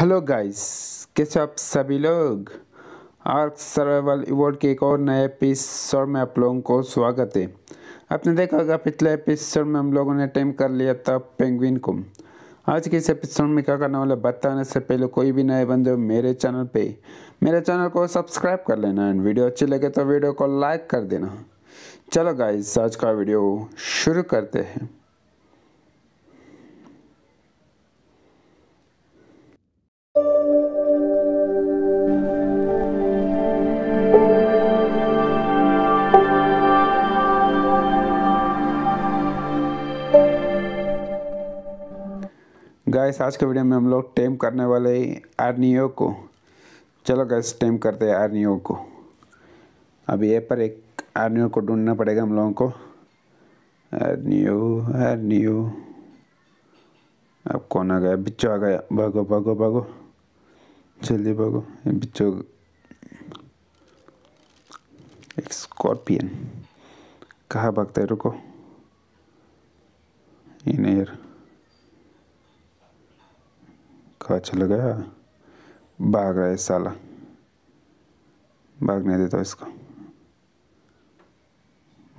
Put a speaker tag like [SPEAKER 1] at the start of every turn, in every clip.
[SPEAKER 1] hello guys कैसे आप सभी लोग आर्क सर्वाइवल इवॉर्ड के एक और नए एपिसोड में आप लोगों को स्वागत है आपने देखा होगा पिछले एपिसोड में हम लोगों ने टाइम कर लिया था पेंगुइन को आज के इस एपिसोड में क्या करने वाला बताने से पहले कोई भी नए बंदे हो मेरे चैनल पे मेरे चैनल को सब्सक्राइब कर लेना एंड वीडियो अच्छी लगे तो वीडियो को लाइक कर देना चलो गाइस आज का वीडियो शुरू करते हैं गाइस आज के वीडियो में हम लोग टेम करने वाले आर्नियो को चलो गैस टेम करते हैं नियो को अभी ये पर एक आर्नियो को ढूंढना पड़ेगा हम लोगों को आर आर्नियो अब कौन आ गया बिच्चो आ गया भागो भागो भागो जल्दी भागो बिच्चो एक स्कॉर्पियन कहाँ भागते है रुको ये नहीं यार का अच्छा लगा भाग रहा है साला भागने देता तो इसको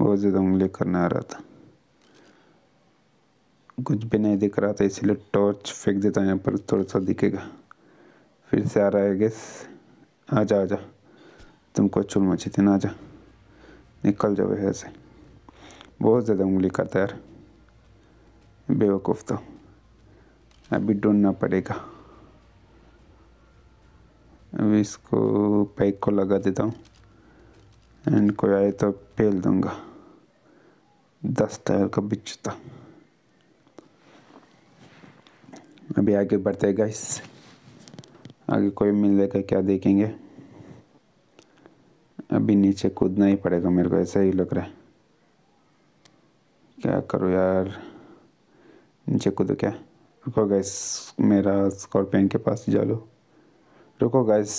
[SPEAKER 1] बहुत ज़्यादा उंगली करने आ रहा था कुछ भी नहीं दिख रहा था इसलिए टॉर्च फेंक देता यहाँ पर थोड़ा सा दिखेगा फिर से आ रहा है गैस आ जा आ जा तुमको चुल मची थी ना आ जा निकल जाओ यहाँ से बहुत ज़्यादा उंगली करता यार बेवकूफ़ तो अभी ढूंढना पड़ेगा अब इसको पैक को लगा देता हूँ एंड कोई आए तो फेल दूंगा दस टायर का बिच्छता अभी आगे बढ़ते हैं गाइस आगे कोई मिलेगा क्या देखेंगे अभी नीचे कूदना ही पड़ेगा मेरे को ऐसा ही लग रहा है क्या करूँ यार नीचे कूदो क्या रुको गैस मेरा स्कॉर्पियन के पास जा लो रुको गाइस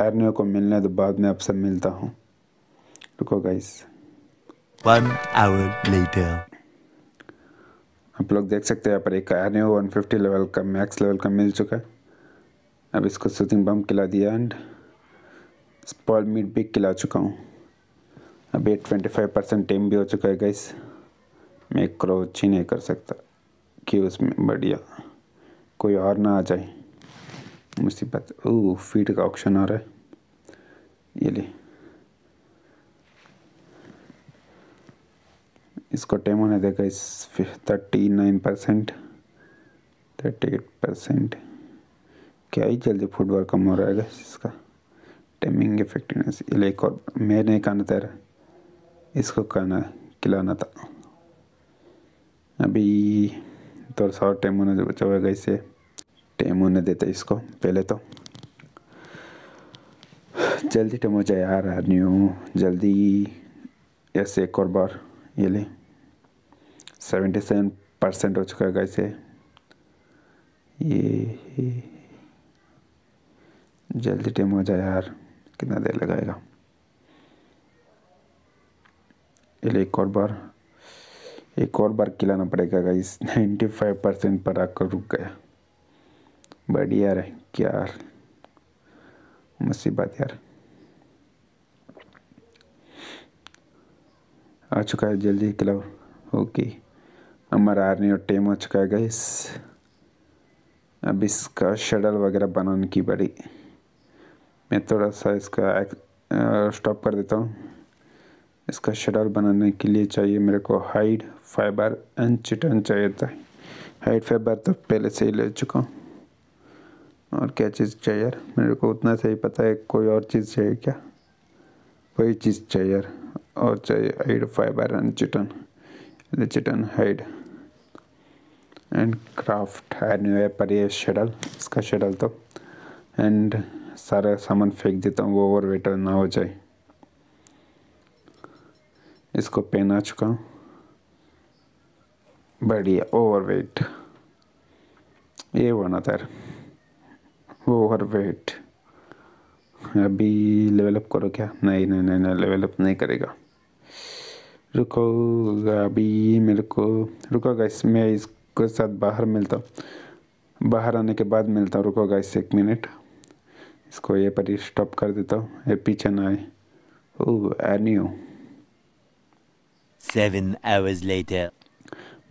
[SPEAKER 1] एरने को मिलने तो बाद में आपसे मिलता हूँ रुको गाइस वन आवर लेटर आप लोग देख सकते हैं यहाँ पर एक आने वन फिफ्टी लेवल का मैक्स लेवल का मिल चुका है अब इसको सूथिंग बम खिला दिया एंड स्पॉल मीट भी खिला चुका हूँ अब ये ट्वेंटी फाइव परसेंट टेम भी हो चुका है गाइस मैं क्रोच ही नहीं कर सकता कि उसमें बढ़िया कोई और ना आ जाए मुसीबत ओ फीड का ऑप्शन आ रहा है ये ले इसको टाइम होने देगा इस thirty nine percent thirty eight percent क्या ही जल्दी फुटबॉल कम हो रहा है इसका टाइमिंग इफेक्टिवनेस ये ले एक और मैं नहीं कहना तैर इसको कहना खिलाना था अभी थोड़ा सा और टाइम होने बचा हुआ है इससे टेम होने देते इसको पहले तो जल्दी टेम हो जाए यार आ रही हूँ जल्दी ऐसे एक और बार ये ले सेवेंटी सेवन परसेंट हो चुका है कैसे ये जल्दी टेम हो जाए यार कितना देर लगाएगा ये ले एक और बार एक और बार खिलाना पड़ेगा गाइस नाइन्टी फाइव परसेंट पर आकर रुक गया बड़ी यार क्या यार मुसीबत यार आ चुका है जल्दी क्लब ओके अमर आर्मी और टेम आ चुका है गैस अब इसका शडल वगैरह बनाने की बड़ी मैं थोड़ा सा इसका स्टॉप कर देता हूँ इसका शडल बनाने के लिए चाहिए मेरे को हाइड फाइबर एंड चिटन चाहिए था हाइड फाइबर तो पहले से ही ले चुका हूँ और क्या चीज़ चाहिए यार मेरे को उतना सही पता है कोई और चीज़ चाहिए क्या वही चीज़ चाहिए यार और चाहिए hide fibre and chitin chitin hide and craft anyway पर ये शेडल इसका शेडल तो एंड सारा सामान फेंक देता हूँ वो ओवर वेटर ना हो जाए इसको पहना चुका हूँ बढ़िया ओवर वेट ये बना था वो वेट अभी लेवल अप करो क्या नहीं नहीं नहीं नहीं लेवल अप नहीं करेगा रुको अभी मेरे को रुको गैस मैं इसके साथ बाहर मिलता हूँ बाहर आने के बाद मिलता हूँ रुको गैस एक मिनट इसको ये पर स्टॉप कर देता हूँ ये पीछे ना आए only seven hours later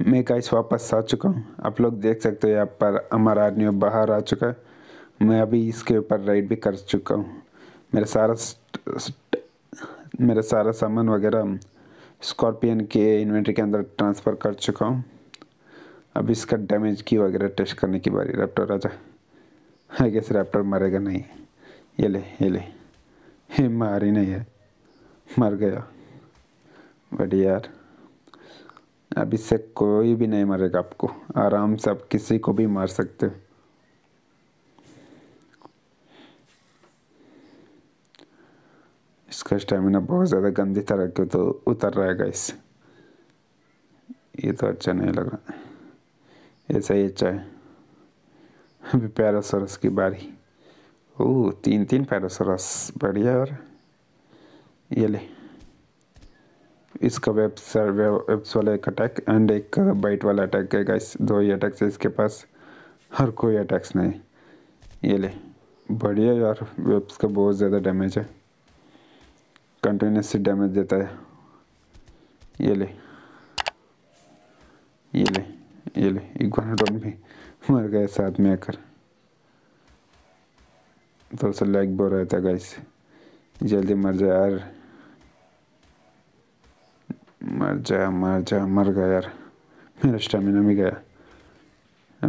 [SPEAKER 1] मैं गैस वापस आ चुका हूँ आप लोग देख सकते हो यहाँ पर हमारा आदमी बाहर आ चुका है मैं अभी इसके ऊपर राइड भी कर चुका हूँ मेरा सारा मेरा सारा सामान वगैरह स्कॉर्पियन के इन्वेंट्री के अंदर ट्रांसफ़र कर चुका हूँ अब इसका डैमेज की वगैरह टेस्ट करने की बारी रैप्टर राजा है कैसे रैप्टर मरेगा नहीं ये ले ये ले ये मार ही नहीं है मर गया बट यार अब इससे कोई भी नहीं मरेगा आपको आराम से आप किसी को भी मार सकते हो इसका स्टेमिना बहुत ज़्यादा गंदी तरह के तो उतर रहा है गाइस ये तो अच्छा नहीं लग रहा ऐसा ही अच्छा है अभी पैरासोरस की बारी ओ तीन तीन पैरासोरस बढ़िया और ये ले इसका वेब्स वेब्स वाला एक अटैक एंड एक बाइट वाला अटैक है गाइस दो ही अटैक्स है इसके पास हर कोई अटैक्स नहीं ये ले बढ़िया यार वेब्स का बहुत ज़्यादा डैमेज है कंटिन्यूसली डैमेज देता है ये ले ये ले ये ले इग्वानाडोन भी मर गया साथ में आकर थोड़ा सा लैग बो रहा था गाइस जल्दी मर जाए यार मर जा मर जा मर गया यार मेरा स्टेमिना भी गया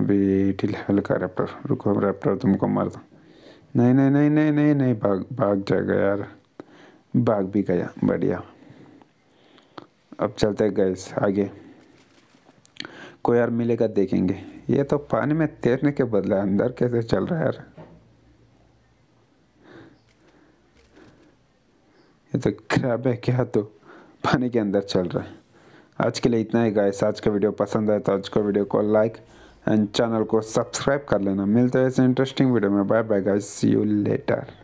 [SPEAKER 1] अभी टिल हल का रैप्टर रुको रैप्टर तुमको मार दो नहीं नहीं नहीं नहीं नहीं नहीं भाग भाग जाएगा यार भाग भी गया बढ़िया अब चलते गैस आगे कोई यार मिलेगा देखेंगे ये तो पानी में तैरने के बदला अंदर कैसे चल रहा है यार ये तो खराब है क्या तो पानी के अंदर चल रहा है आज के लिए इतना ही गाइस आज का वीडियो पसंद आए तो आज का वीडियो को लाइक एंड चैनल को सब्सक्राइब कर लेना मिलते हैं ऐसे इंटरेस्टिंग वीडियो में bye bye guys see you letter